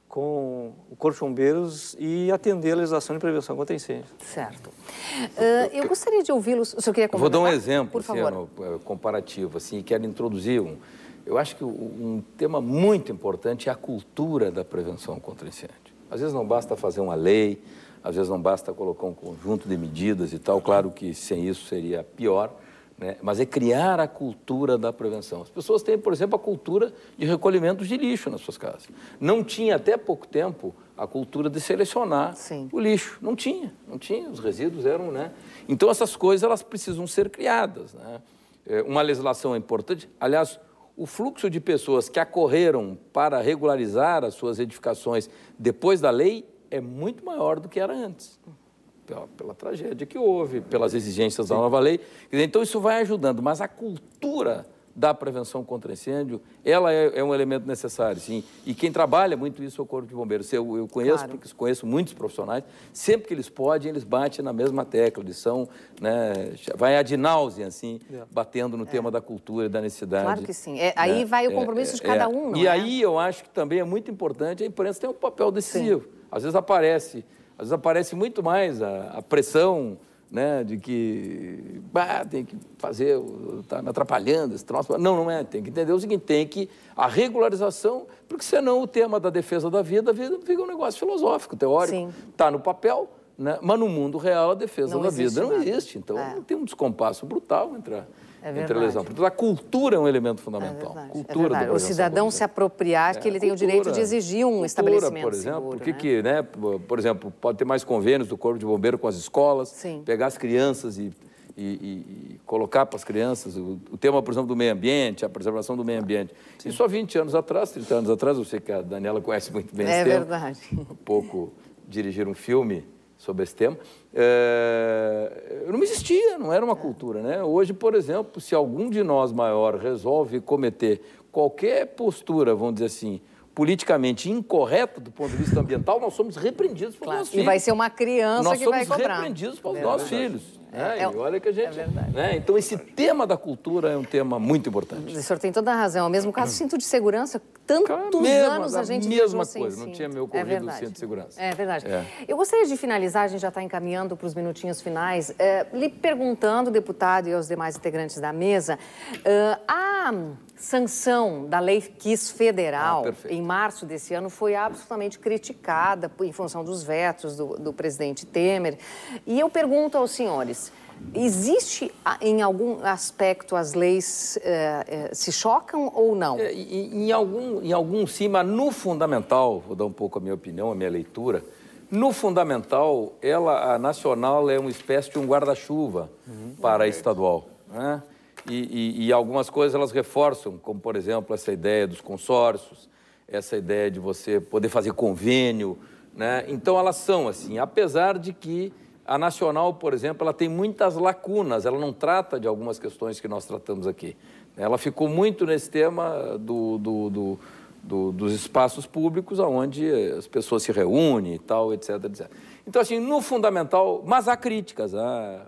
com o Corpo de Bombeiros e atender a legislação de prevenção contra incêndio. Certo. Uh, eu gostaria de ouvi-los. O senhor queria comentar? Vou dar um exemplo, Por favor. Assim, eh, comparativo, assim, quero introduzir um eu acho que um tema muito importante é a cultura da prevenção contra incêndio. Às vezes não basta fazer uma lei, às vezes não basta colocar um conjunto de medidas e tal, claro que sem isso seria pior, né? mas é criar a cultura da prevenção. As pessoas têm, por exemplo, a cultura de recolhimento de lixo nas suas casas. Não tinha até pouco tempo a cultura de selecionar Sim. o lixo. Não tinha, não tinha, os resíduos eram, né? Então essas coisas elas precisam ser criadas, né? É, uma legislação é importante. Aliás, o fluxo de pessoas que acorreram para regularizar as suas edificações depois da lei é muito maior do que era antes, pela, pela tragédia que houve, pelas exigências da nova lei. Então, isso vai ajudando, mas a cultura da prevenção contra incêndio, ela é, é, um elemento necessário, sim. E quem trabalha muito isso é o Corpo de Bombeiros. Eu, eu conheço, claro. conheço muitos profissionais, sempre que eles podem, eles batem na mesma tecla, eles são, né, vai ad náusea, assim, é. batendo no é. tema da cultura, da necessidade. Claro que sim. É, né? aí vai o é, compromisso é, de cada um, E aí eu acho que também é muito importante, a imprensa tem um papel decisivo. Sim. Às vezes aparece, às vezes aparece muito mais a, a pressão, né, de que bah, tem que fazer, está me atrapalhando esse troço. Não, não é. Tem que entender o seguinte: tem que a regularização, porque senão o tema da defesa da vida, vida fica um negócio filosófico, teórico. Está no papel, né, mas no mundo real a defesa não da vida nada. não existe. Então é. tem um descompasso brutal entre a é entre a lesão. Portanto, a cultura é um elemento fundamental. É cultura é O cidadão se apropriar que é, ele tem cultura, o direito de exigir um cultura, estabelecimento por exemplo, seguro. né? que, né, por exemplo, pode ter mais convênios do Corpo de Bombeiro com as escolas, Sim. pegar as crianças e e, e, colocar para as crianças o, o, tema, por exemplo, do meio ambiente, a preservação do meio ambiente. Sim. E só 20 anos atrás, 30 anos atrás, eu sei que a Daniela conhece muito bem é esse É verdade. Tempo, um pouco dirigir um filme sobre esse tema, é, não existia, não era uma é. cultura. Né? Hoje, por exemplo, se algum de nós maior resolve cometer qualquer postura, vamos dizer assim, politicamente incorreta do ponto de vista ambiental, nós somos repreendidos pelos claro. nossos e filhos. E vai ser uma criança nós que vai cobrar. Nós somos repreendidos pelos é, nossos é filhos. É, é, e é olha que a gente. É verdade. Né? Então, esse tema da cultura é um tema muito importante. O senhor tem toda a razão. Ao é mesmo caso, cinto de segurança, tantos anos a gente. mesma coisa, não tinha meu corrido é cinto de segurança. É verdade. É. Eu gostaria de finalizar, a gente já está encaminhando para os minutinhos finais, eh, lhe perguntando, deputado e aos demais integrantes da mesa, a eh, sanção da Lei Quis Federal, ah, em março desse ano, foi absolutamente criticada em função dos vetos do, do presidente Temer. E eu pergunto aos senhores, Existe em algum aspecto as leis eh, eh se chocam ou não? É, em, algum, em algum sim, mas no fundamental, vou dar um pouco a minha opinião, a minha leitura. No fundamental, ela, a nacional é uma espécie de um guarda-chuva uhum. para a estadual. Né? e, e, e algumas coisas elas reforçam, como, por exemplo, essa ideia dos consórcios, essa ideia de você poder fazer convênio. Né? Então, elas são assim, apesar de que a Nacional, por exemplo, ela tem muitas lacunas, ela não trata de algumas questões que nós tratamos aqui. Ela ficou muito nesse tema do, do, do, do dos espaços públicos, onde as pessoas se reúnem e tal, etc, etc. Então, assim, no fundamental, mas há críticas, há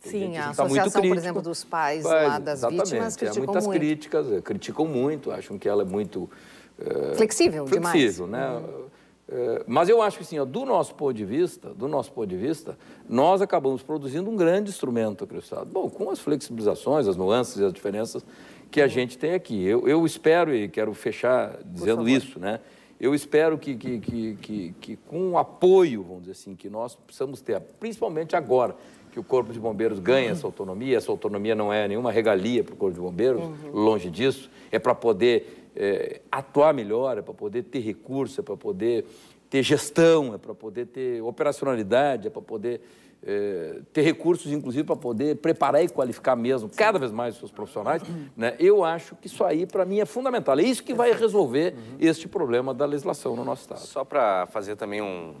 Sim, a tá associação, por exemplo, dos pais Mas, lá das vítimas criticam é, muitas muito. críticas, é, criticam muito, acham que ela é muito... É, eh, flexível, flexível, demais. né? Uhum. Eh, mas eu acho que sim, do nosso ponto de vista, do nosso ponto de vista, nós acabamos produzindo um grande instrumento aqui Bom, com as flexibilizações, as nuances e as diferenças que a uhum. gente tem aqui. Eu, eu espero, e quero fechar dizendo isso, né? Eu espero que, que, que, que, que com o apoio, vamos dizer assim, que nós precisamos ter, principalmente agora, que o Corpo de Bombeiros ganhe essa autonomia. Essa autonomia não é nenhuma regalia para o Corpo de Bombeiros, uhum. longe disso. É para poder é, atuar melhor, é para poder ter recurso, é para poder ter gestão, é para poder ter operacionalidade, é para poder é, ter recursos, inclusive, para poder preparar e qualificar mesmo cada vez mais os seus profissionais. Né? Eu acho que isso aí, para mim, é fundamental. É isso que vai resolver uhum. este problema da legislação no nosso Estado. Só para fazer também um,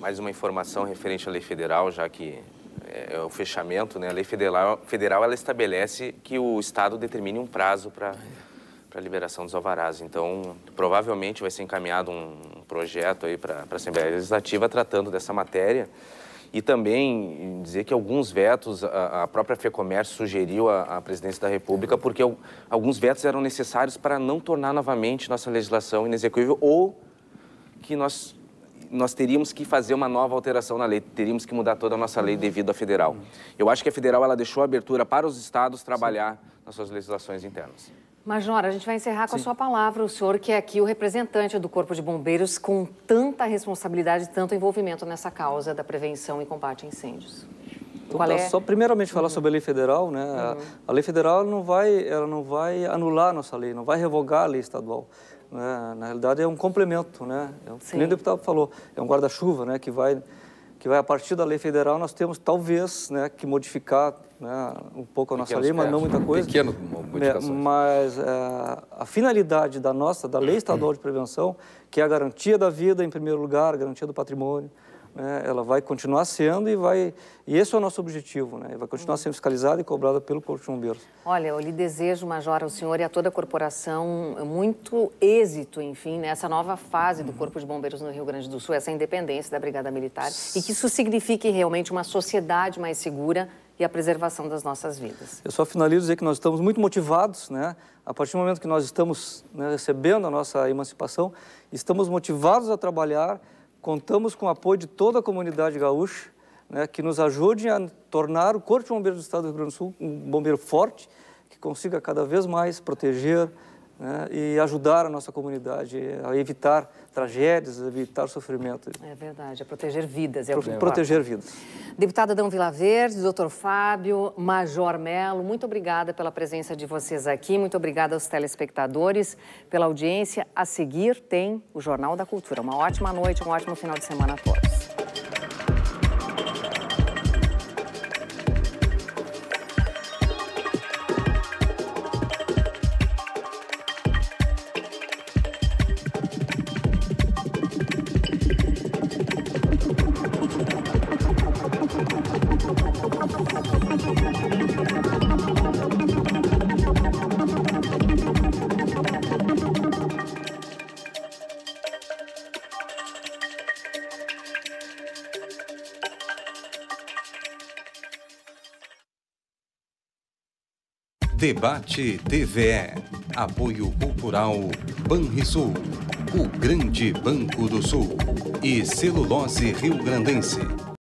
mais uma informação referente à lei federal, já que é, é, o fechamento, né? A lei federal, federal ela estabelece que o Estado determine um prazo para para liberação dos alvarás. Então, provavelmente vai ser encaminhado um projeto aí para a Assembleia Legislativa tratando dessa matéria. E também dizer que alguns vetos, a, a própria FEComércio sugeriu à presidência da República, porque alguns vetos eram necessários para não tornar novamente nossa legislação inexecuível ou que nós nós teríamos que fazer uma nova alteração na lei, teríamos que mudar toda a nossa lei devido à federal. Eu acho que a federal ela deixou abertura para os estados trabalhar Sim. nas suas legislações internas. Major, a gente vai encerrar com Sim. a sua palavra. O senhor que é aqui o representante do Corpo de Bombeiros com tanta responsabilidade, e tanto envolvimento nessa causa da prevenção e combate a incêndios. Então, Qual tá, é? Só primeiramente falar uhum. sobre a lei federal, né? Uhum. A, a lei federal não vai, ela não vai anular a nossa lei, não vai revogar a lei estadual. Né? Na realidade, é um complemento, né? É um, o deputado falou, é um guarda-chuva, né? Que vai, que vai a partir da lei federal, nós temos talvez né, que modificar né, um pouco a nossa Pequenos lei, mas não muita coisa. Pequenas modificações. É, mas é, a finalidade da nossa, da lei estadual de prevenção, que é a garantia da vida em primeiro lugar, garantia do patrimônio, né, ela vai continuar sendo e vai... E esse é o nosso objetivo, né? Vai continuar hum. sendo fiscalizada e cobrada pelo Corpo de Bombeiros. Olha, eu lhe desejo, Major, ao senhor e a toda a corporação muito êxito, enfim, nessa nova fase do uhum. Corpo de Bombeiros no Rio Grande do Sul, essa independência da Brigada Militar, e que isso signifique realmente uma sociedade mais segura e a preservação das nossas vidas. Eu só finalizo dizer que nós estamos muito motivados, né? A partir do momento que nós estamos né, recebendo a nossa emancipação, estamos motivados a trabalhar Contamos com o apoio de toda a comunidade gaúcha, né, que nos ajude a tornar o Corpo de Bombeiros do Estado do Rio Grande do Sul um bombeiro forte, que consiga cada vez mais proteger né, e ajudar a nossa comunidade a evitar tragédias, a evitar sofrimento. É verdade, é proteger vidas. É Pro, proteger vidas. Deputada Dão Vilaverde, doutor Fábio, Major Melo, muito obrigada pela presença de vocês aqui, muito obrigada aos telespectadores pela audiência. A seguir tem o Jornal da Cultura. Uma ótima noite, um ótimo final de semana a todos. Debate TVE. Apoio Cultural Banrisul, o Grande Banco do Sul e Celulose Rio Grandense.